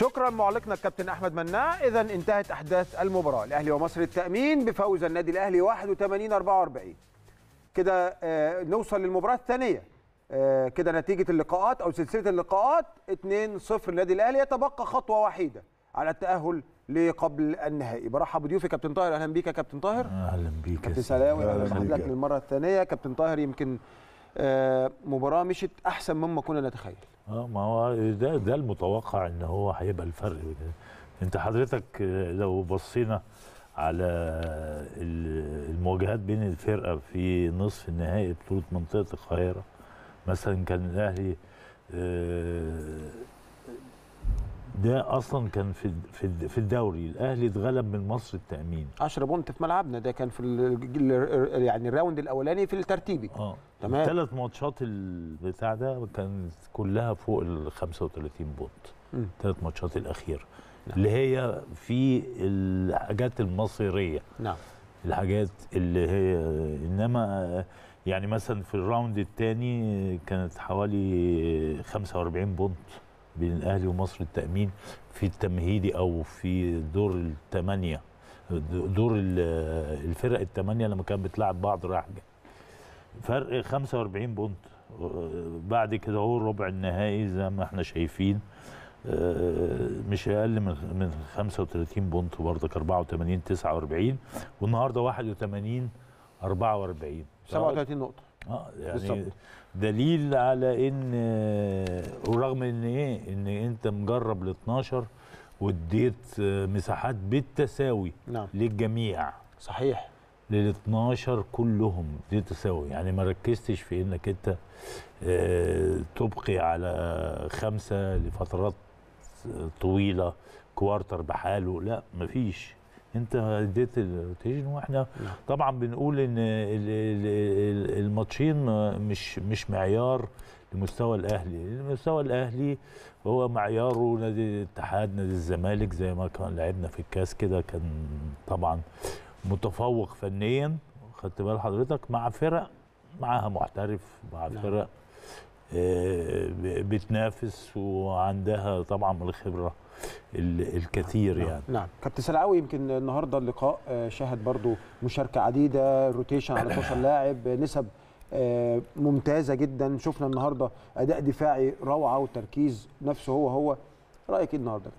شكرا معلقنا الكابتن احمد مناع اذا انتهت احداث المباراه الاهلي ومصر التامين بفوز النادي الاهلي 81 44 كده آه، نوصل للمباراه الثانيه آه، كده نتيجه اللقاءات او سلسله اللقاءات 2-0 النادي الاهلي يتبقى خطوه وحيده على التاهل لقبل النهائي برحب بضيوفي كابتن طاهر اهلا بيك يا كابتن طاهر اهلا بيك كابتن سلاوي اهلا بحضرتك للمره الثانيه كابتن طاهر يمكن آه، مباراه مشت احسن مما كنا نتخيل اه ما هو ده ده المتوقع ان هو هيبقى الفرق انت حضرتك آه، لو بصينا على المواجهات بين الفرقه في نصف النهائي بطوله منطقه القاهره مثلا كان الاهلي آه، ده اصلا كان في في في الدوري الاهلي اتغلب من مصر التامين 10 بونت في ملعبنا ده كان في يعني الراوند الاولاني في الترتيبي اه تمام الثلاث ماتشات البتاع ده كانت كلها فوق ال 35 بونت الثلاث ماتشات الاخيره نعم. اللي هي في الحاجات المصيريه نعم الحاجات اللي هي انما يعني مثلا في الراوند الثاني كانت حوالي 45 بونت بين الاهلي ومصر التامين في التمهيدي او في دور الثمانيه دور الفرق الثمانيه لما كانت بتلعب بعض راح فرق 45 بونت بعد كده هو ربع النهائي زي ما احنا شايفين آه، مش اقل من من 35 بونت برضك 84 49 والنهارده 81 44 37 نقطه اه يعني دليل على ان ورغم ان ايه ان انت مجرب ال 12 واديت آه، مساحات بالتساوي نعم. للجميع صحيح لل 12 كلهم بالتساوي يعني ما ركزتش في انك انت آه، تبقي على خمسه لفترات آه، طويله كوارتر بحاله لا مفيش انت اديت الروتيشن واحنا نعم. طبعا بنقول ان الماتشين مش مش معيار لمستوى الاهلي المستوى الاهلي هو معياره نادي الاتحاد نادي الزمالك زي ما كان لعبنا في الكاس كده كان طبعا متفوق فنيا خدت بال حضرتك مع فرق معاها محترف مع نعم. فرق آه، بتنافس وعندها طبعا الخبره الكثير نعم يعني نعم كابتن سلعاوي يمكن النهارده اللقاء آه، شهد برضو مشاركه عديده روتيشن على 12 لاعب نسب آه، ممتازه جدا شفنا النهارده اداء دفاعي روعه وتركيز نفسه هو هو رايك ايه النهارده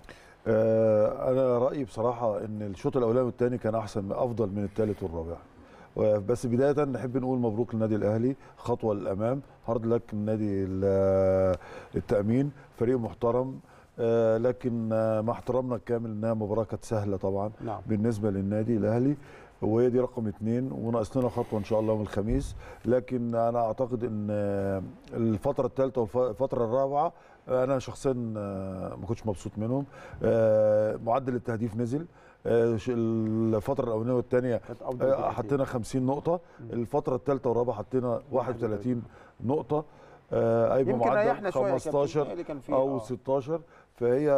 انا رايي بصراحه ان الشوط الاولاني والثاني كان احسن افضل من الثالث والرابع بس بدايه نحب نقول مبروك للنادي الاهلي خطوه للامام هارد لك النادي التامين فريق محترم آه، لكن آه، مع احترامنا الكامل انها مباراه كانت سهله طبعا نعم. بالنسبه للنادي الاهلي وهي دي رقم اثنين وناقص لنا خطوه ان شاء الله يوم الخميس لكن انا اعتقد ان آه، الفتره الثالثه والفتره الرابعه انا شخصيا ما كنتش مبسوط منهم معدل التهديف نزل آه، الفتره الاولانيه والثانيه آه، حطينا 50 نقطه الفتره الثالثه والرابعه حطينا 31 نقطه آه، اي بمعدل إيه 15 كان فيه او 16 فهي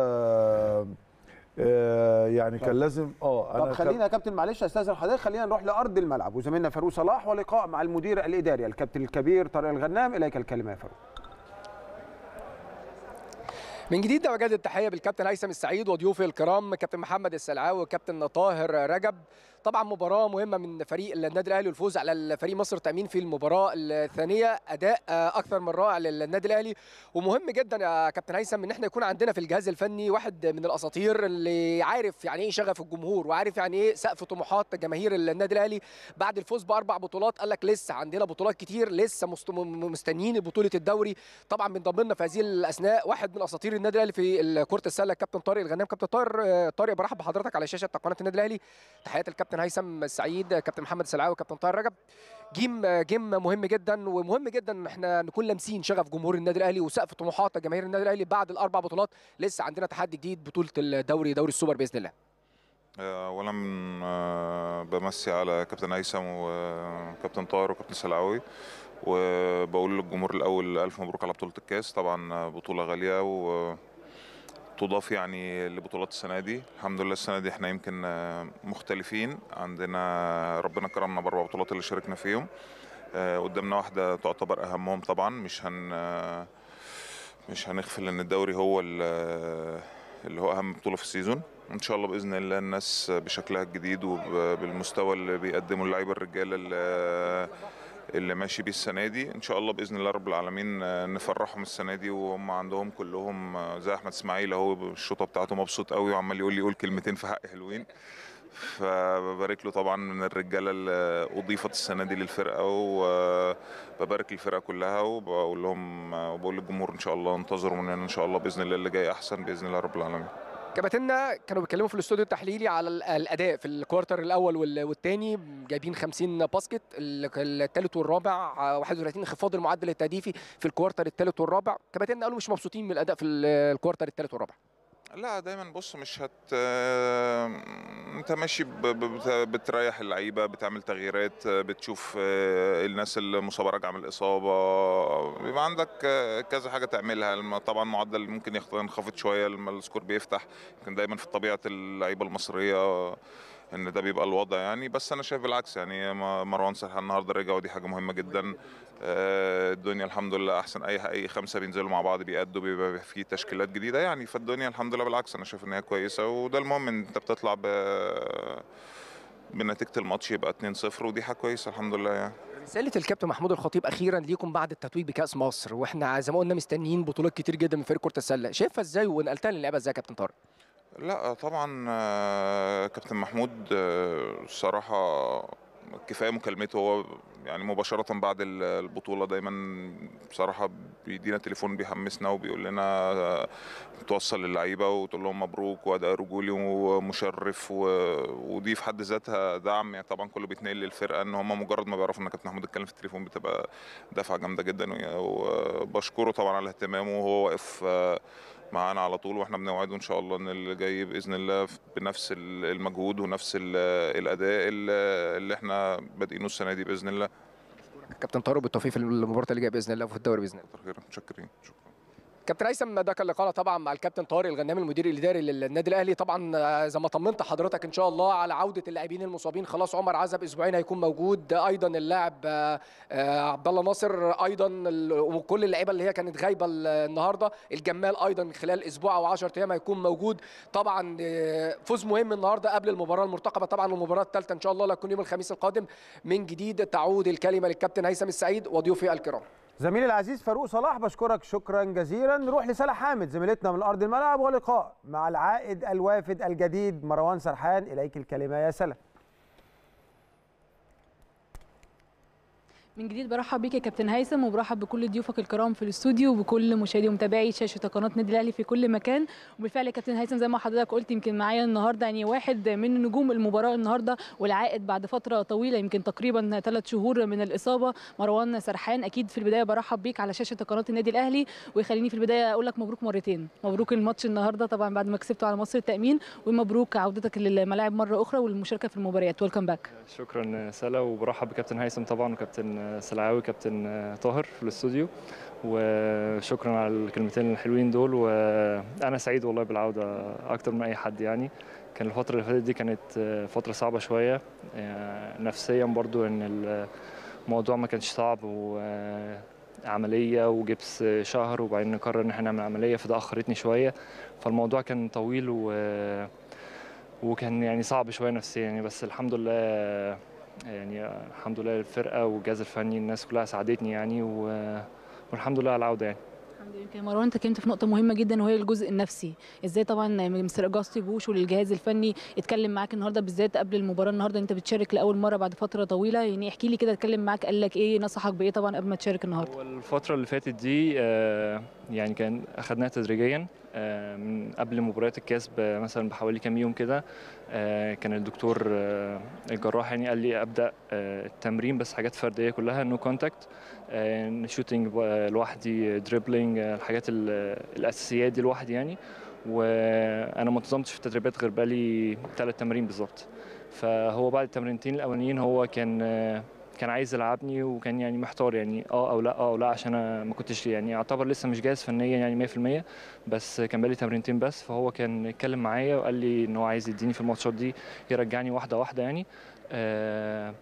يعني كان لازم اه انا طب خلينا يا كابتن معلش استاذن حضرتك خلينا نروح لارض الملعب وزميلنا فاروق صلاح ولقاء مع المدير الاداري الكابتن الكبير طارق الغنام اليك الكلمه يا فاروق من جديد ده التحيه بالكابتن هيثم السعيد وضيوفي الكرام كابتن محمد السلعاوي وكابتن طاهر رجب طبعا مباراه مهمه من فريق النادي الاهلي والفوز على فريق مصر تامين في المباراه الثانيه اداء آه، اكثر من رائع للنادي الاهلي ومهم جدا يا كابتن هيثم ان احنا يكون عندنا في الجهاز الفني واحد من الاساطير اللي عارف يعني ايه شغف الجمهور وعارف يعني ايه سقف طموحات جماهير النادي الاهلي بعد الفوز باربع بطولات قال لك لسه عندنا بطولات كتير لسه مستنيين بطوله الدوري طبعا بنضم لنا في هذه الاثناء واحد من اساطير النادي الاهلي في كره السله الكابتن طارق الغنام كابتن طارق آه، طارق برحب بحضرتك على شاشه قناه النادي الاهلي تحيات الكابتن كابتن هيثم السعيد كابتن محمد السلعاوي كابتن طاهر رجب جيم جيم مهم جدا ومهم جدا ان احنا نكون لامسين شغف جمهور النادي الاهلي وسقف طموحات جماهير النادي الاهلي بعد الاربع بطولات لسه عندنا تحدي جديد بطوله الدوري دوري السوبر باذن الله اولا آه، آه، بمسي على كابتن هيثم وكابتن طاهر وكابتن سلعاوي وبقول للجمهور الاول الف مبروك على بطوله الكاس طبعا بطوله غاليه و تضاف يعني لبطولات السنه دي الحمد لله السنه دي احنا يمكن آه، مختلفين عندنا ربنا كرمنا باربع بطولات اللي شاركنا فيهم آه، قدامنا واحده تعتبر اهمهم طبعا مش هن آه، مش هنغفل ان الدوري هو اللي هو اهم بطوله في السيزون ان شاء الله باذن الله الناس بشكلها الجديد وبالمستوى اللي بيقدمه اللعيبه الرجاله اللي ماشي بيه السنه دي ان شاء الله باذن الله رب العالمين آه، نفرحهم السنه دي وهم عندهم كلهم آه، زي احمد اسماعيل اهو الشوطة بتاعته مبسوط قوي وعمال يقول لي يقول كلمتين في حق حلوين فببارك له طبعا من الرجاله اللي اضيفت السنه دي للفرقه وببارك آه، الفرقه كلها وبقول لهم وبقول للجمهور ان شاء الله انتظروا مننا ان شاء الله باذن الله اللي جاي احسن باذن الله رب العالمين كباتنة كانوا بيتكلموا في الاستوديو التحليلي على الاداء في الكوارتر الاول والثاني جايبين 50 باسكت الثالث والرابع 31 آه، انخفاض المعدل التهديفي في الكوارتر الثالث والرابع كباتنة قالوا مش مبسوطين من الاداء في الكوارتر الثالث والرابع لا دايما بص مش هت آه، انت ماشي بتريح اللعيبه بتعمل تغييرات بتشوف آه، الناس المصابه راجعه من الاصابه بيبقى عندك آه، كذا حاجه تعملها طبعا معدل ممكن ينخفض شويه لما السكور بيفتح يمكن دايما في طبيعه اللعيبه المصريه ان ده بيبقى الوضع يعني بس انا شايف العكس يعني مروان سرحان النهارده رجع ودي حاجه مهمه جدا آه، الدنيا الحمد لله احسن اي اي خمسه بينزلوا مع بعض بيأدوا بيبقى في تشكيلات جديده يعني فالدنيا الحمد لله بالعكس انا شايف ان هي كويسه وده المهم ان انت بتطلع ب بنتيجه الماتش يبقى 2-0 ودي حاجه كويسه الحمد لله يعني رسالة الكابتن محمود الخطيب أخيرا ليكم بعد التتويج بكأس مصر وإحنا زي ما قلنا مستنيين بطولات كتير جدا من فريق كرة السلة، شايفها إزاي ونقلتها للعيبة إزاي يا كابتن طارق؟ لا طبعا آه، كابتن محمود الصراحه آه، كفايه مكالمته هو يعني مباشره بعد البطوله دايما بصراحه بيدينا تليفون بيحمسنا وبيقول لنا آه، توصل للعيبه وتقول لهم مبروك واداء رجولي ومشرف و... ودي في حد ذاتها دعم يعني طبعا كله بيتنقل للفرقه ان هم مجرد ما بيعرفوا ان كابتن محمود اتكلم في التليفون بتبقى دفعه جامده جدا وبشكره طبعا على اهتمامه وهو واقف معانا على طول واحنا بنوعده ان شاء الله ان اللي جاي باذن الله بنفس المجهود ونفس الاداء اللي احنا بادئينه السنه دي باذن الله كابتن طارق بالتوفيق في المباراه اللي جايه باذن الله وفي الدوري باذن الله شكرا شكرا كابتن هيثم ده كان لقاءنا طبعا مع الكابتن طارق الغنام المدير الاداري للنادي الاهلي طبعا آه، زي ما طمنت حضرتك ان شاء الله على عوده اللاعبين المصابين خلاص عمر عزب اسبوعين هيكون موجود ايضا اللاعب آه، آه، عبد الله ناصر ايضا وكل اللعيبه اللي هي كانت غايبه النهارده الجمال ايضا خلال اسبوع او 10 ايام هيكون موجود طبعا فوز مهم النهارده قبل المباراه المرتقبه طبعا المباراه الثالثه ان شاء الله لا تكون يوم الخميس القادم من جديد تعود الكلمه للكابتن هيثم السعيد وضيوفي الكرام زميلي العزيز فاروق صلاح بشكرك شكرا جزيلا نروح لسالة حامد زميلتنا من أرض الملعب ولقاء مع العائد الوافد الجديد مروان سرحان إليك الكلمة يا سلام من جديد برحب بيك يا كابتن هيثم وبرحب بكل ضيوفك الكرام في الاستوديو وبكل مشاهدي ومتابعي شاشه قناه النادي الاهلي في كل مكان وبالفعل يا كابتن هيثم زي ما حضرتك قلت يمكن معايا النهارده يعني واحد من نجوم المباراه النهارده والعائد بعد فتره طويله يمكن تقريبا ثلاث شهور من الاصابه مروان سرحان اكيد في البدايه برحب بيك على شاشه قناه النادي الاهلي ويخليني في البدايه اقول لك مبروك مرتين مبروك الماتش النهارده طبعا بعد ما كسبته على مصر التامين ومبروك عودتك للملاعب مره اخرى والمشاركه في المباريات ويلكم باك شكرا سلا وبرحب بكابتن هيثم طبعا وكابتن سلعاوي كابتن آه، طاهر في الاستوديو وشكرا على الكلمتين الحلوين دول وانا سعيد والله بالعوده اكتر من اي حد يعني كان الفتره اللي فاتت دي كانت آه، فتره صعبه شويه آه، نفسيا برضو ان الموضوع ما كانش صعب وعمليه وجبس شهر وبعدين نقرر ان احنا نعمل عمليه فده اخرتني شويه فالموضوع كان طويل و وكان يعني صعب شويه نفسيا يعني بس الحمد لله يعني الحمد لله الفرقه والجهاز الفني الناس كلها ساعدتني يعني والحمد لله على العوده يعني الحمد لله يمكن مروان انت اتكلمت في نقطه مهمه جدا وهي الجزء النفسي ازاي طبعا مستر جاستي بوش والجهاز الفني اتكلم معاك النهارده بالذات قبل المباراه النهارده انت بتشارك لاول مره بعد فتره طويله يعني احكي لي كده اتكلم معاك قال لك ايه نصحك بايه طبعا قبل ما تشارك النهارده هو الفتره اللي فاتت دي آه، يعني كان اخذناها تدريجيا آه، من قبل مباريات الكاس مثلا بحوالي كام يوم كده آه، كان الدكتور آه، الجراح يعني قال لي ابدا التمرين بس حاجات فرديه كلها نو كونتاكت شوتنج لوحدي دريبلينج الحاجات الاساسيات دي لوحدي يعني وانا ما انتظمتش في التدريبات غير بقالي ثلاث تمارين بالظبط فهو بعد التمرينتين الاولانيين هو كان كان عايز يلعبني وكان يعني محتار يعني اه او لا اه او لا عشان انا ما كنتش يعني اعتبر لسه مش جاهز فنيا يعني 100% بس كان بقالي تمرينتين بس فهو كان اتكلم معايا وقال لي ان هو عايز يديني في الماتشات دي يرجعني واحده واحده يعني آه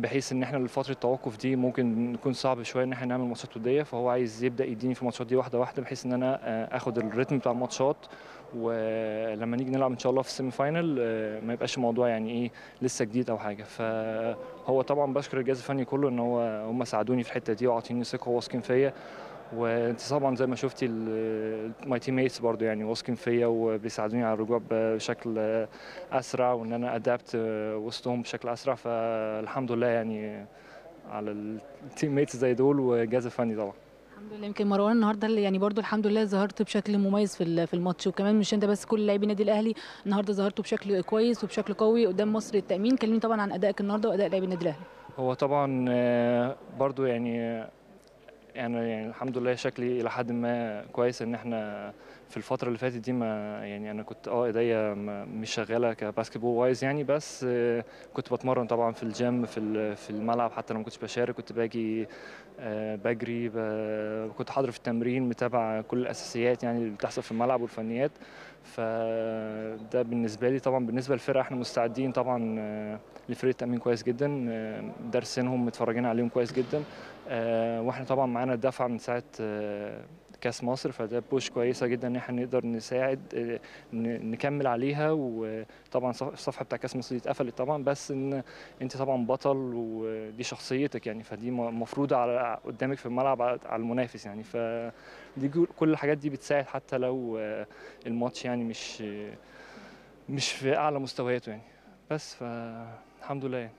بحيث ان احنا لفتره التوقف دي ممكن نكون صعب شويه ان احنا نعمل ماتشات وديه فهو عايز يبدا يديني في الماتشات دي واحده واحده بحيث ان انا آه، اخد الريتم بتاع الماتشات ولما نيجي نلعب ان شاء الله في السيمي فاينل آه، ما يبقاش الموضوع يعني ايه لسه جديد او حاجه فهو طبعا بشكر الجهاز الفني كله ان هو هم ساعدوني في الحته دي وعاطيني ثقه وواثقين فيا وانت طبعا زي ما شفتي ماي تيم ميتس برضه يعني واثقين فيا وبيساعدوني على الرجوع بشكل اسرع وان انا ادابت وسطهم بشكل اسرع فالحمد لله يعني على التيم ميتس زي دول والجهاز الفني طبعا الحمد لله يمكن مروان النهارده اللي يعني برضه الحمد لله ظهرت بشكل مميز في في الماتش وكمان مش انت بس كل لاعبي النادي الاهلي النهارده ظهرتوا بشكل كويس وبشكل قوي قدام مصر التامين كلمني طبعا عن ادائك النهارده واداء لاعبي النادي الاهلي هو طبعا آه، برضه يعني يعني الحمد لله شكلي الى حد ما كويس ان احنا في الفتره اللي فاتت دي ما يعني انا كنت اه ايديا مش شغاله كباسكتبول وايز يعني بس آه، كنت بتمرن طبعا في الجيم في في الملعب حتى لو ما كنتش بشارك كنت باجي آه، بجري كنت حاضر في التمرين متابع كل الاساسيات يعني اللي بتحصل في الملعب والفنيات فده بالنسبه لي طبعا بالنسبه للفرقه احنا مستعدين طبعا آه، لفريق التامين كويس جدا درسينهم متفرجين عليهم كويس جدا واحنا طبعا معانا الدفعه من ساعه كاس مصر فده بوش كويسه جدا ان احنا نقدر نساعد نكمل عليها وطبعا الصفحه بتاع كاس مصر دي اتقفلت طبعا بس ان انت طبعا بطل ودي شخصيتك يعني فدي مفروضه على قدامك في الملعب على المنافس يعني فدي كل الحاجات دي بتساعد حتى لو الماتش يعني مش مش في اعلى مستوياته يعني بس فالحمد لله يعني.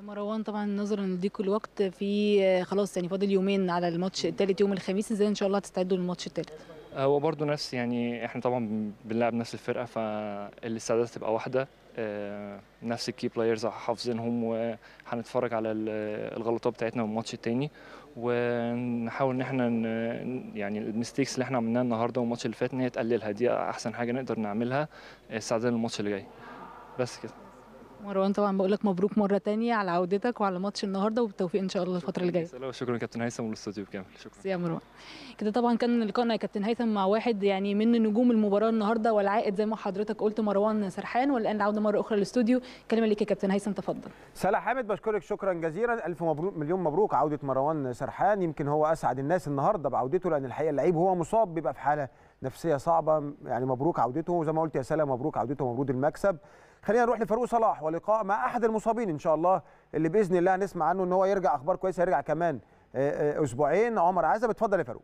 مروان طبعا نظرا لضيق الوقت في آه، خلاص يعني فاضل يومين على الماتش الثالث يوم الخميس ازاي ان شاء الله هتستعدوا للماتش الثالث آه، هو برضه نفس يعني احنا طبعا بنلعب نفس الفرقه فالاستعدادات هتبقى واحده آه، نفس الكي بلايرز حافظينهم وهنتفرج على الغلطات بتاعتنا من الماتش التاني ونحاول ان احنا يعني المستيكس اللي احنا عملناها النهارده والماتش اللي فات ان هي تقللها دي احسن حاجه نقدر نعملها استعدادا للماتش اللي جاي بس كده مروان طبعا بقول لك مبروك مره تانية على عودتك وعلى ماتش النهارده وبالتوفيق ان شاء الله الفتره الجايه سلام شكرا كابتن هيثم والاستوديو بكامل شكرا يا مروان كده طبعا كان لقائنا يا كابتن هيثم مع واحد يعني من نجوم المباراه النهارده والعائد زي ما حضرتك قلت مروان سرحان والان العوده مره اخرى للاستوديو كلمه ليك يا كابتن هيثم تفضل سلا حامد بشكرك شكرا جزيلا الف مبروك مليون مبروك عوده مروان سرحان يمكن هو اسعد الناس النهارده بعودته لان الحقيقه اللعيب هو مصاب بيبقى في حاله نفسيه صعبه يعني مبروك عودته وزي ما قلت يا سلام مبروك عودته مبروك المكسب خلينا نروح لفاروق صلاح ولقاء مع احد المصابين ان شاء الله اللي باذن الله هنسمع عنه ان هو يرجع اخبار كويسه يرجع كمان آه، آه، اسبوعين عمر عزب اتفضل يا فاروق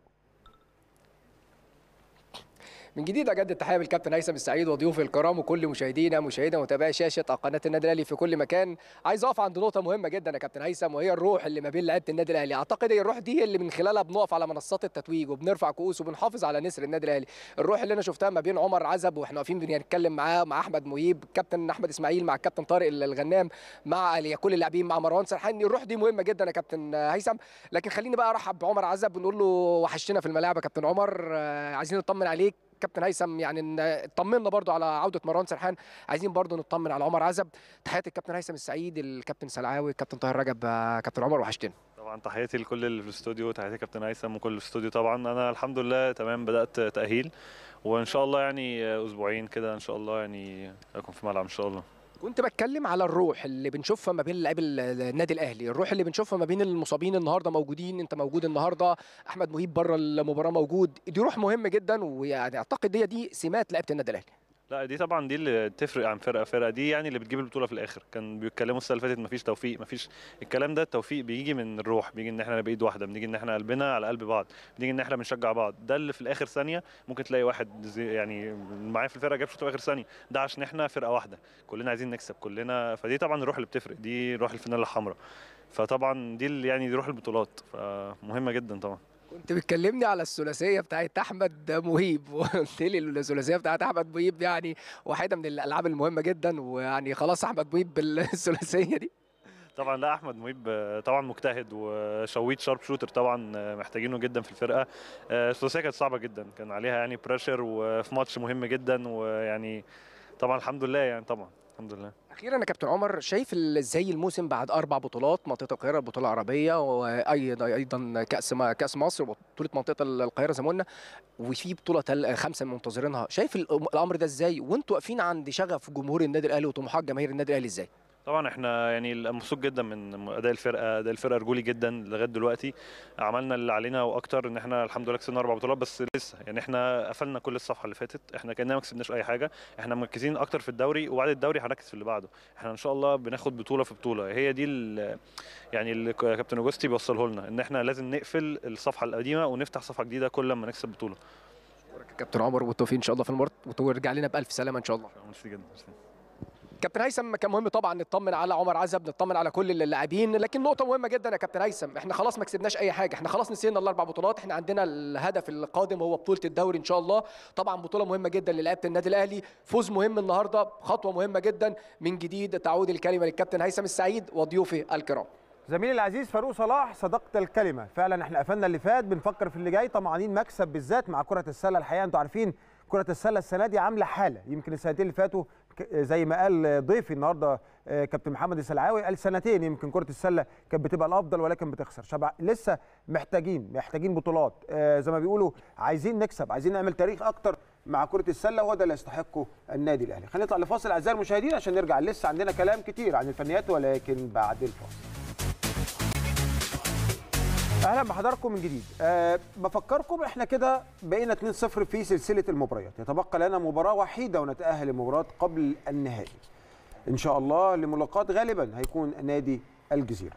من جديد اجدد التحيه بالكابتن هيثم السعيد وضيوفي الكرام وكل مشاهدينا مشاهدينا متابعي شاشه قناه النادي الاهلي في كل مكان عايز اقف عند نقطه مهمه جدا يا كابتن هيثم وهي الروح اللي ما بين لعيبه النادي الاهلي اعتقد هي الروح دي اللي من خلالها بنقف على منصات التتويج وبنرفع كؤوس وبنحافظ على نسر النادي الاهلي الروح اللي انا شفتها ما بين عمر عزب واحنا واقفين بنتكلم معاه مع احمد مهيب كابتن احمد اسماعيل مع الكابتن طارق الغنام مع كل اللاعبين مع مروان سرحان يعني الروح دي مهمه جدا يا كابتن هيثم لكن خليني بقى ارحب بعمر عزب ونقول له وحشتنا في الملاعب يا كابتن عمر آه، عايزين نطمن عليك كابتن هيثم يعني اطمنا برضو على عوده مروان سرحان عايزين برضو نطمن على عمر عزب تحياتي الكابتن هيثم السعيد الكابتن سلعاوي الكابتن طاهر رجب كابتن عمر وحشتنا طبعا تحياتي لكل اللي في الاستوديو تحياتي كابتن هيثم وكل الاستوديو طبعا انا الحمد لله تمام بدات تاهيل وان شاء الله يعني اسبوعين كده ان شاء الله يعني اكون في ملعب ان شاء الله كنت بتكلم على الروح اللي بنشوفها ما بين لاعبي النادي الاهلي الروح اللي بنشوفها ما بين المصابين النهارده موجودين انت موجود النهارده احمد مهيب بره المباراه موجود دي روح مهمه جدا ويعني اعتقد هي دي سمات لعيبه النادي الاهلي لا دي طبعا دي اللي تفرق عن فرقه فرقه دي يعني اللي بتجيب البطوله في الاخر كان بيتكلموا السنه اللي فاتت مفيش توفيق مفيش الكلام ده التوفيق بيجي من الروح بيجي ان احنا بايد واحده بنيجي ان احنا قلبنا على قلب بعض بنيجي ان احنا بنشجع بعض ده اللي في الاخر ثانيه ممكن تلاقي واحد يعني معايا في الفرقه جاب شوط في اخر ثانيه ده عشان احنا فرقه واحده كلنا عايزين نكسب كلنا فدي طبعا الروح اللي بتفرق دي روح الفانيلا الحمراء فطبعا دي يعني دي روح البطولات فمهمه جدا طبعا كنت بتكلمني على الثلاثيه بتاعت احمد مهيب وقلت لي الثلاثيه بتاعت احمد مهيب يعني واحده من الالعاب المهمه جدا ويعني خلاص احمد مهيب بالثلاثيه دي طبعا لا احمد مهيب طبعا مجتهد وشويت شارب شوتر طبعا محتاجينه جدا في الفرقه آه، الثلاثيه كانت صعبه جدا كان عليها يعني بريشر وفي ماتش مهم جدا ويعني طبعا الحمد لله يعني طبعا الحمد لله اخيرا يا كابتن عمر شايف ازاي الموسم بعد اربع بطولات منطقه القاهره البطوله العربيه وايضا ايضا كاس كاس مصر وبطوله منطقه القاهره زي ما قلنا وفي بطوله خمسه منتظرينها شايف الامر ده ازاي وانتوا واقفين عند شغف جمهور النادي الاهلي وطموحات جماهير النادي الاهلي ازاي طبعا احنا يعني مبسوط جدا من اداء الفرقه اداء الفرقه رجولي جدا لغايه دلوقتي عملنا اللي علينا واكتر ان احنا الحمد لله كسبنا اربع بطولات بس لسه يعني احنا قفلنا كل الصفحه اللي فاتت احنا كاننا ما كسبناش اي حاجه احنا مركزين اكتر في الدوري وبعد الدوري هنركز في اللي بعده احنا ان شاء الله بناخد بطوله في بطوله هي دي يعني اللي كابتن اوجستي بيوصله لنا ان احنا لازم نقفل الصفحه القديمه ونفتح صفحه جديده كل ما نكسب بطوله كابتن عمر والتوفيق ان شاء الله في المباراه وترجع لنا بالف سلامه ان شاء الله ميرسي جدا ميرسي كابتن هيثم كان مهم طبعا نطمن على عمر عزب نطمن على كل اللاعبين لكن نقطه مهمه جدا يا كابتن هيثم احنا خلاص ما كسبناش اي حاجه احنا خلاص نسينا الاربع بطولات احنا عندنا الهدف القادم هو بطوله الدوري ان شاء الله طبعا بطوله مهمه جدا للاعيبه النادي الاهلي فوز مهم النهارده خطوه مهمه جدا من جديد تعود الكلمه للكابتن هيثم السعيد وضيوفه الكرام زميلي العزيز فاروق صلاح صدقت الكلمه فعلا احنا قفلنا اللي فات بنفكر في اللي جاي طمعانين مكسب بالذات مع كره السله الحقيقه انتوا عارفين كره السله السنه دي عامله حاله يمكن السنتين اللي فاتوا زي ما قال ضيفي النهارده آه، كابتن محمد السلعاوي قال سنتين يمكن كره السله كانت بتبقى الافضل ولكن بتخسر شبع لسه محتاجين محتاجين بطولات آه، زي ما بيقولوا عايزين نكسب عايزين نعمل تاريخ اكتر مع كره السله وهو ده اللي يستحقه النادي الاهلي خلينا نطلع لفاصل اعزائي المشاهدين عشان نرجع لسه عندنا كلام كتير عن الفنيات ولكن بعد الفاصل اهلا بحضراتكم من جديد أه بفكركم احنا كده بقينا 2-0 في سلسله المباريات يتبقى لنا مباراه وحيده ونتاهل لمباراه قبل النهائي ان شاء الله لملاقاه غالبا هيكون نادي الجزيره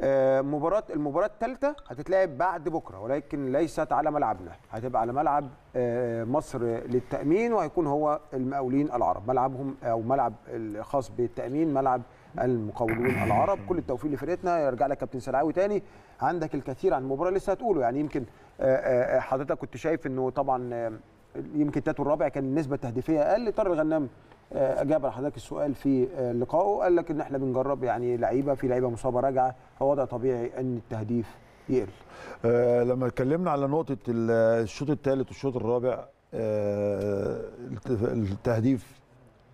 أه مباراه المباراه الثالثه هتتلعب بعد بكره ولكن ليست على ملعبنا هتبقى على ملعب أه مصر للتامين وهيكون هو المقاولين العرب ملعبهم او ملعب الخاص بالتامين ملعب المقاولون العرب كل التوفيق لفرقتنا يرجع لك كابتن سلعاوي تاني عندك الكثير عن المباراه لسه هتقوله يعني يمكن آه، آه، آه، حضرتك كنت شايف انه طبعا يمكن تاتو الرابع كان النسبه التهديفيه اقل طارق الغنام اجاب لحضرتك السؤال في لقائه قال لك ان احنا بنجرب يعني لعيبه في لعيبه مصابه راجعه فوضع طبيعي ان التهديف يقل آه لما اتكلمنا على نقطه الشوط الثالث والشوط الرابع آه التهديف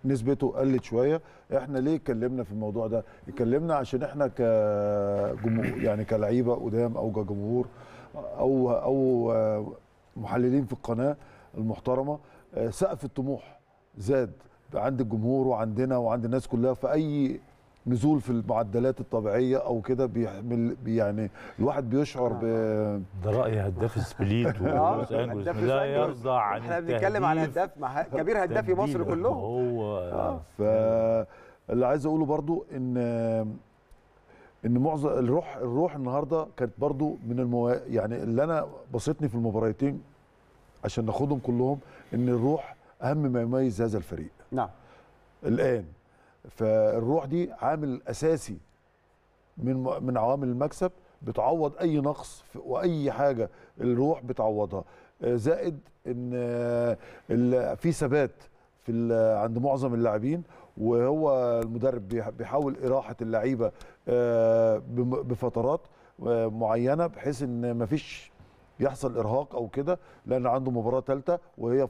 نسبته قلت شويه احنا ليه اتكلمنا في الموضوع ده اتكلمنا عشان احنا كجمهور يعني كلعيبه قدام او كجمهور او او محللين في القناه المحترمه آه، سقف الطموح زاد عند الجمهور وعندنا وعند الناس كلها في اي نزول في المعدلات الطبيعيه او كده بيحمل يعني الواحد بيشعر ب ده راي هداف سبليت آه، ولوس انجلوس لا يرضى عن احنا بنتكلم على هداف كبير هدافي مصر كلهم هو اه فاللي عايز اقوله برضو ان ان معظم الروح الروح النهارده كانت برضو من المو... يعني اللي انا بصيتني في المباراتين عشان ناخدهم كلهم ان الروح اهم ما يميز هذا الفريق نعم الان فالروح دي عامل اساسي من من عوامل المكسب بتعوض اي نقص واي حاجه الروح بتعوضها آه، زائد ان آه، في ثبات في آه، عند معظم اللاعبين وهو المدرب بيحاول اراحه اللعيبه آه، بفترات آه، معينه بحيث ان ما فيش يحصل ارهاق او كده لان عنده مباراه ثالثه وهي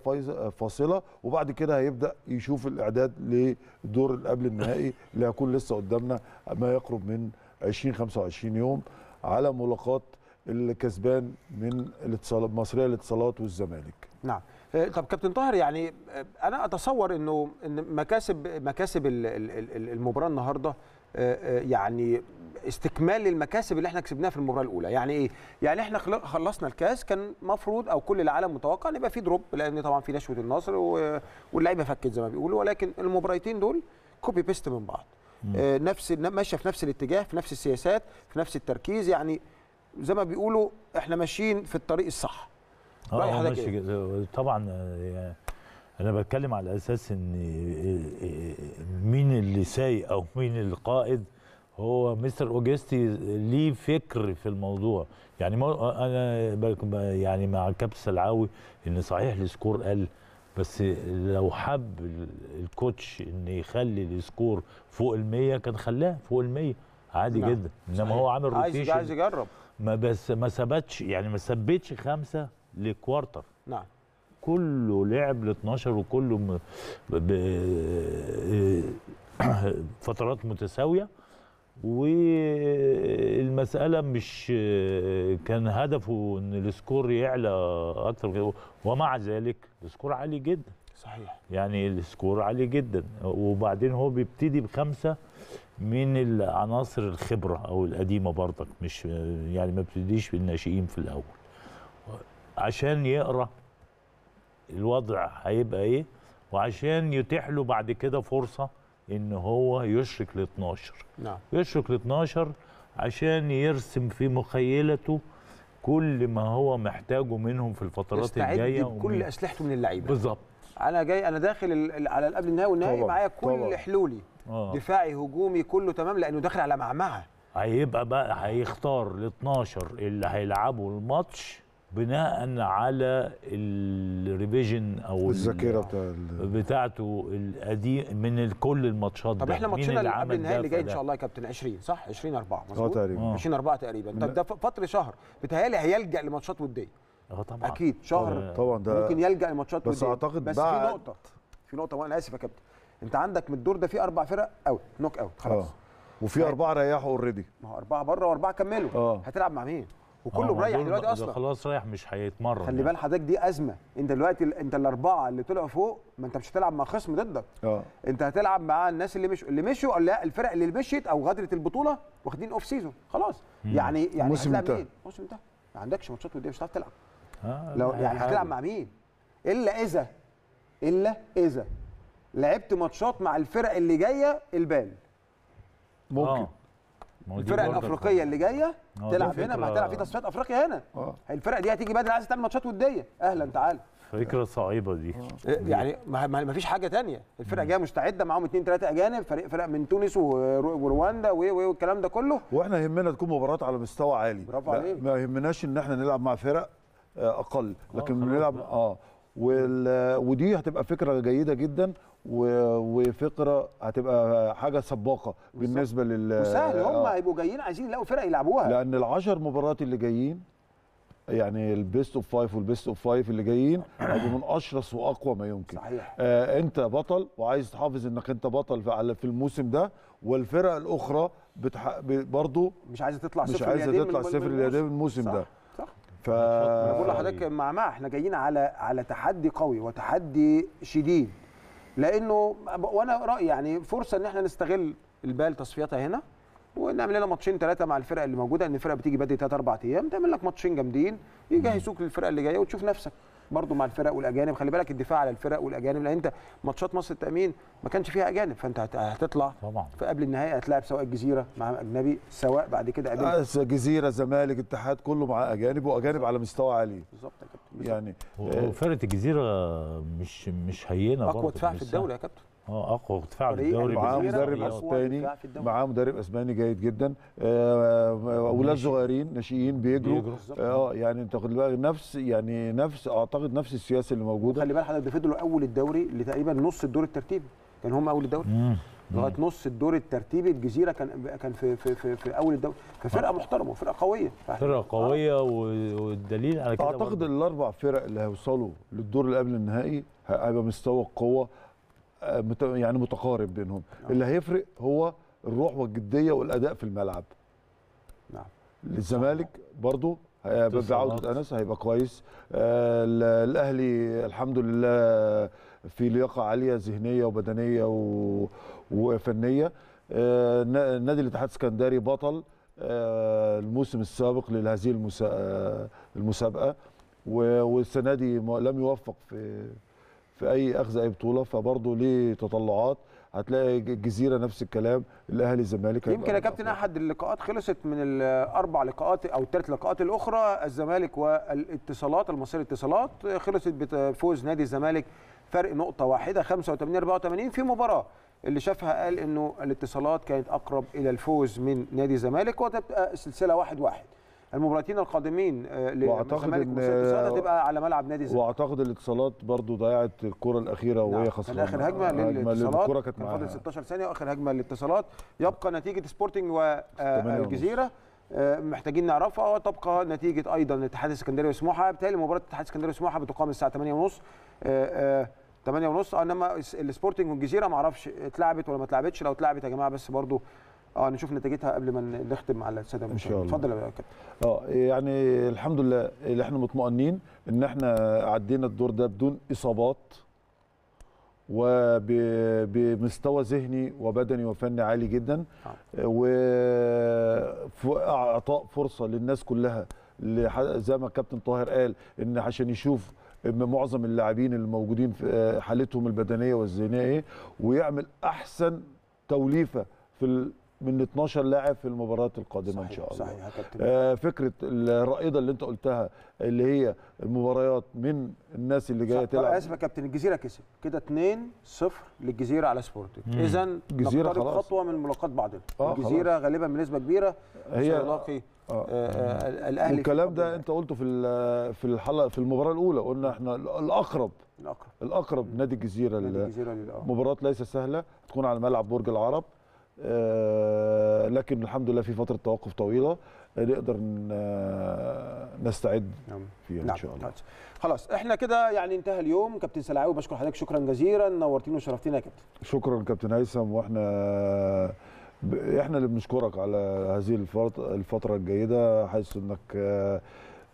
فاصله وبعد كده هيبدا يشوف الاعداد للدور اللي قبل النهائي اللي هيكون لسه قدامنا ما يقرب من 20 25 يوم على ملاقات الكسبان من الاتصالات المصريه للاتصالات والزمالك. نعم. آه، طب كابتن طاهر يعني آه، انا اتصور انه ان مكاسب مكاسب المباراه النهارده آه، يعني استكمال المكاسب اللي احنا كسبناها في المباراه الاولى يعني ايه يعني احنا خلصنا الكاس كان مفروض او كل العالم متوقع ان يبقى في دروب لان طبعا في نشوه النصر واللعيبه فكت زي ما بيقولوا ولكن المباراتين دول كوبي بيست من بعض نفس ماشيه في نفس الاتجاه في نفس السياسات في نفس التركيز يعني زي ما بيقولوا احنا ماشيين في الطريق الصح راي حضرتك إيه؟ طبعا آه، يعني انا بتكلم على اساس ان آه، آه، مين اللي سايق او مين القائد هو مستر اوجستي ليه فكر في الموضوع يعني ما انا يعني مع كابتن سلعاوي ان صحيح السكور قل بس لو حب الكوتش ان يخلي السكور فوق ال100 كان خلاه فوق ال100 عادي نعم. جدا انما هو عامل روتيشن عايز عايز يجرب ما بس ما ثبتش يعني ما ثبتش خمسه لكوارتر نعم كله لعب ل 12 وكله م... ب... فترات متساويه والمساله مش كان هدفه ان السكور يعلى اكثر ومع ذلك السكور عالي جدا صحيح يعني السكور عالي جدا وبعدين هو بيبتدي بخمسه من العناصر الخبره او القديمه برضك مش يعني ما بتبتديش بالناشئين في الاول عشان يقرا الوضع هيبقى ايه وعشان يتيح له بعد كده فرصه ان هو يشرك ال 12 نعم يشرك ال 12 عشان يرسم في مخيلته كل ما هو محتاجه منهم في الفترات الجايه ومن... اسلحته من اللعيبه بالظبط انا جاي انا داخل على قبل النهائي والنهائي معايا كل طبعا. حلولي آه. دفاعي هجومي كله تمام لانه داخل على معمعه هيبقى بقى هيختار ال 12 اللي هيلعبوا الماتش بناء على الريفيجن او الذاكره بتاع بتاعته القديم من كل الماتشات طب احنا ماتشنا قبل النهائي اللي جاي ان شاء الله يا كابتن 20 صح 20 4 مظبوط اه تقريبا 20 آه. 4 تقريبا طب ده فتره شهر بتهيالي هيلجا لماتشات وديه اه طبعا اكيد شهر طبعا ده ممكن يلجا لماتشات وديه بس اعتقد بس في نقطه في نقطه وانا اسف يا كابتن انت عندك من الدور ده في اربع فرق اوت نوك اوت خلاص آه. وفي اربعه ريحوا اوريدي ما هو اربعه بره واربعه كملوا اه هتلعب مع مين وكله آه، رايح دلوقتي اصلا خلاص رايح مش هيتمرن خلي يعني. بال حضرتك دي ازمه انت دلوقتي انت الاربعه اللي طلعوا فوق ما انت مش هتلعب مع خصم ضدك اه انت هتلعب مع الناس اللي مش اللي مشوا لا الفرق اللي مشيت او غادرت البطوله واخدين اوف سيزون خلاص مم. يعني يعني الموسم انتهى الموسم انتهى ما عندكش ماتشات وديه مش هتعرف تلعب آه لو يعني حاجة. هتلعب مع مين الا اذا الا اذا لعبت ماتشات مع الفرق اللي جايه البال آه. ممكن آه. الفرق الافريقيه اللي جايه اه، تلعب هنا ما هتلعب في تصفيات افريقيا هنا اه. الفرق دي هتيجي بدري عايزه تعمل ماتشات وديه اهلا تعالى فكره صعيبه دي آه، يعني ما فيش حاجه تانية الفرقه جايه مستعده معاهم اثنين ثلاثه اجانب فريق فرق من تونس ورواندا والكلام ده كله واحنا يهمنا تكون مباريات على مستوى عالي برافو عليك ما يهمناش ان احنا نلعب مع فرق اقل لكن بنلعب اه ودي هتبقى فكره جيده جدا وفقره هتبقى حاجه سباقه بالنسبه لل وسهل هم آه. هيبقوا جايين عايزين يلاقوا فرق يلعبوها لان العشر مباريات اللي جايين يعني البيست اوف فايف والبيست اوف فايف اللي جايين هيبقوا من اشرس واقوى ما يمكن صحيح آه انت بطل وعايز تحافظ انك انت بطل في, في الموسم ده والفرق الاخرى بتح... برضه مش عايزه تطلع صفر مش عايزه تطلع صفر من الموسم صح. ده صح ف بقول لحضرتك مع مع احنا جايين على على تحدي قوي وتحدي شديد لانه وانا رايي يعني فرصه ان احنا نستغل البال تصفياتها هنا ونعمل لنا ماتشين ثلاثه مع الفرقه اللي موجوده ان الفرقه بتيجي بدري ثلاث اربع ايام تعمل لك ماتشين جامدين يجهزوك للفرقه اللي جايه وتشوف نفسك برضو مع الفرق والاجانب خلي بالك الدفاع على الفرق والاجانب لان انت ماتشات مصر التامين ما كانش فيها اجانب فانت هتطلع طبعا فقبل النهائي هتلاعب سواء الجزيره مع اجنبي سواء بعد كده قابل الجزيره آه، زمالك اتحاد كله مع اجانب واجانب على مستوى عالي بالظبط يا كابتن يعني وفرقه الجزيره مش مش هينه اقوى دفاع في الدوله يا كابتن اه اقوى دفاع اه. الدوري معاه مدرب اسباني معاه مدرب اسباني جيد جدا آه، آه، اولاد صغيرين ناشئين بيجروا اه يعني انت خد بالك نفس يعني نفس اعتقد نفس السياسه اللي موجوده خلي بالك حضرتك فضلوا اول الدوري لتقريبا نص الدور الترتيبي كان هم اول الدوري لغايه نص الدور الترتيبي الجزيره كان كان في في في, في اول الدوري ففرقه محترمه وفرقه قويه فرقه قويه والدليل على كده اعتقد الاربع فرق اللي هيوصلوا للدور اللي قبل النهائي هيبقى مستوى القوه يعني متقارب بينهم نعم. اللي هيفرق هو الروح والجديه والاداء في الملعب نعم الزمالك برضو بعوده انس هيبقى كويس آه، الاهلي الحمد لله في لياقه عاليه ذهنيه وبدنيه و... وفنيه آه، نادي الاتحاد السكندري بطل آه، الموسم السابق لهذه المسابقه والسنه دي لم يوفق في في اي اخذ اي بطوله فبرضه ليه تطلعات هتلاقي الجزيره نفس الكلام الاهلي الزمالك يمكن يا كابتن احد اللقاءات خلصت من الاربع آه، لقاءات او الثلاث لقاءات الاخرى الزمالك والاتصالات المصري اتصالات خلصت بفوز نادي الزمالك فرق نقطه واحده 85 84 في مباراه اللي شافها قال انه الاتصالات كانت اقرب الى الفوز من نادي الزمالك وتبقى السلسله 1 واحد, واحد. المباراتين القادمين آه، للزمالك والسادس هتبقى على ملعب نادي الزمالك واعتقد الاتصالات برضو ضيعت الكره الاخيره وهي نعم، خسرانه نعم. اخر آه، هجمه للاتصالات الكره كانت معاها 16 ثانيه واخر هجمه للاتصالات يبقى نتيجه سبورتنج والجزيره آه، محتاجين نعرفها وتبقى نتيجه ايضا اتحاد اسكندريه وسموحه بالتالي مباراه اتحاد اسكندريه وسموحه بتقام الساعه 8:30 8 ونص انما السبورتنج والجزيره ما اعرفش اتلعبت ولا ما اتلعبتش لو اتلعبت يا جماعه بس برضو اه نشوف نتيجتها قبل ما نختم على الساده ان شاء الله اتفضل يا كابتن اه يعني الحمد لله اللي احنا مطمئنين ان احنا عدينا الدور ده بدون اصابات وبمستوى ذهني وبدني وفني عالي جدا نعم. واعطاء فرصه للناس كلها زي ما الكابتن طاهر قال ان عشان يشوف معظم اللاعبين اللي موجودين في آه، حالتهم البدنيه والذهنيه ايه ويعمل احسن توليفه في من 12 لاعب في المباريات القادمه صحيح ان شاء الله صحيح آه فكره الرائده اللي انت قلتها اللي هي المباريات من الناس اللي جايه تلعب اسف يا كابتن الجزيره كسب كده 2 0 للجزيره على سبورتنج اذا الجزيره خلاص خطوه من ملاقات بعضنا آه الجزيره خلاص. غالبا بنسبه كبيره هي سيلاقي آه. آه, آه، الاهلي والكلام ده انت قلته في في الحلقه في المباراه الاولى قلنا احنا الاقرب الاقرب الاقرب نادي الجزيره نادي الجزيره مباراه ليست سهله تكون على ملعب برج العرب آه، لكن الحمد لله في فتره توقف طويله آه، نقدر آه، نستعد نعم. فيها نعم. ان شاء الله نعم. خلاص احنا كده يعني انتهى اليوم كابتن سلعاوي بشكر حضرتك شكرا جزيلا نورتينا وشرفتينا يا كابتن شكرا كابتن هيثم واحنا احنا اللي بنشكرك على هذه الفتره الجيده حيث انك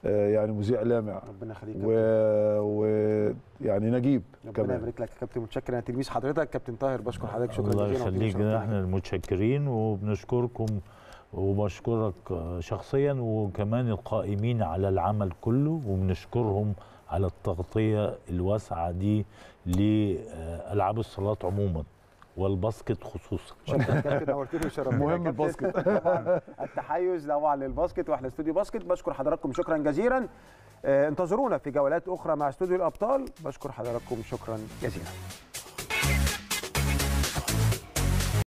آه، يعني مذيع لامع ربنا يخليك ويعني و... يعني نجيب ربنا يبارك لك يا كابتن متشكر انا تلميذ حضرتك كابتن طاهر بشكر حضرتك شكرا جزيلا الله يخليك احنا المتشكرين وبنشكركم وبشكرك شخصيا وكمان القائمين على العمل كله وبنشكرهم على التغطيه الواسعه دي لالعاب الصالات عموما والباسكت خصوصا مهم الباسكت التحيز طبعا للباسكت واحنا استوديو باسكت بشكر حضراتكم شكرا جزيلا آه، انتظرونا في جولات اخرى مع استوديو الابطال بشكر حضراتكم شكرا جزيلا